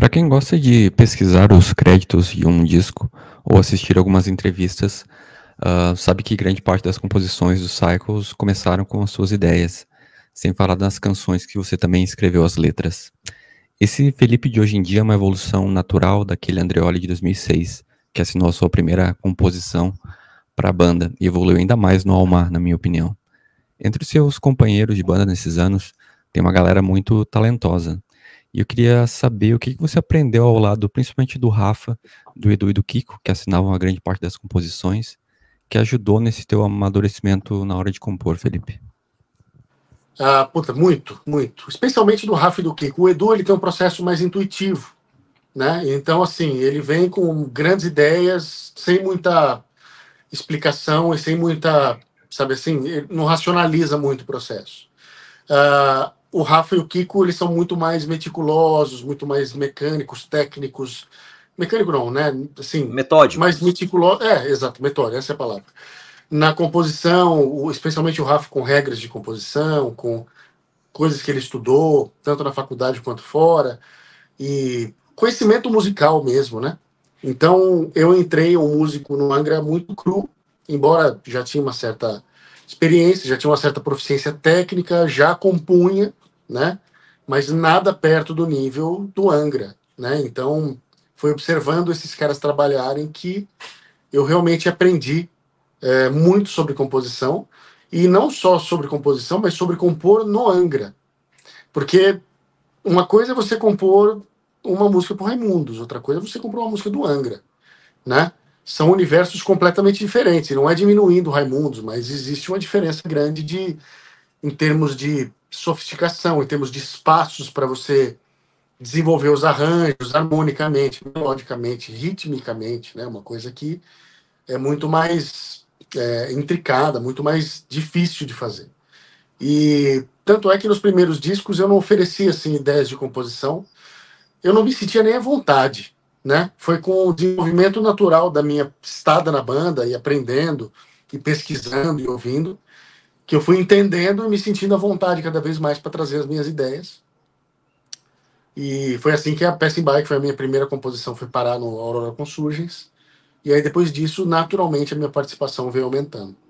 Para quem gosta de pesquisar os créditos de um disco ou assistir algumas entrevistas, uh, sabe que grande parte das composições dos Cycles começaram com as suas ideias, sem falar das canções que você também escreveu as letras. Esse Felipe de hoje em dia é uma evolução natural daquele Andreoli de 2006, que assinou a sua primeira composição para a banda e evoluiu ainda mais no Almar, na minha opinião. Entre os seus companheiros de banda nesses anos, tem uma galera muito talentosa, e eu queria saber o que você aprendeu ao lado, principalmente do Rafa, do Edu e do Kiko, que assinavam a grande parte das composições, que ajudou nesse teu amadurecimento na hora de compor, Felipe. Ah, puta, muito, muito. Especialmente do Rafa e do Kiko. O Edu ele tem um processo mais intuitivo, né? Então, assim, ele vem com grandes ideias, sem muita explicação e sem muita, sabe assim, não racionaliza muito o processo. Ah, o Rafa e o Kiko eles são muito mais meticulosos, muito mais mecânicos, técnicos. Mecânico não, né? Assim, metódico. Mais meticuloso. É, exato, metódico, essa é a palavra. Na composição, especialmente o Rafa com regras de composição, com coisas que ele estudou, tanto na faculdade quanto fora, e conhecimento musical mesmo, né? Então, eu entrei um músico no Angra muito cru, embora já tinha uma certa experiência, já tinha uma certa proficiência técnica, já compunha, né? Mas nada perto do nível do Angra, né? Então, foi observando esses caras trabalharem que eu realmente aprendi é, muito sobre composição e não só sobre composição, mas sobre compor no Angra, porque uma coisa é você compor uma música por Raimundos, outra coisa é você compor uma música do Angra, né? São universos completamente diferentes. Não é diminuindo Raimundos, mas existe uma diferença grande de em termos de sofisticação, em termos de espaços para você desenvolver os arranjos harmonicamente, melodicamente, ritmicamente, né? Uma coisa que é muito mais é, intricada, muito mais difícil de fazer. E tanto é que nos primeiros discos eu não oferecia assim ideias de composição. Eu não me sentia nem à vontade, né? Foi com o desenvolvimento natural da minha estada na banda e aprendendo e pesquisando e ouvindo que eu fui entendendo e me sentindo à vontade cada vez mais para trazer as minhas ideias. E foi assim que a Peça em Bike foi a minha primeira composição, foi parar no Aurora Consurgens. E aí, depois disso, naturalmente, a minha participação veio aumentando.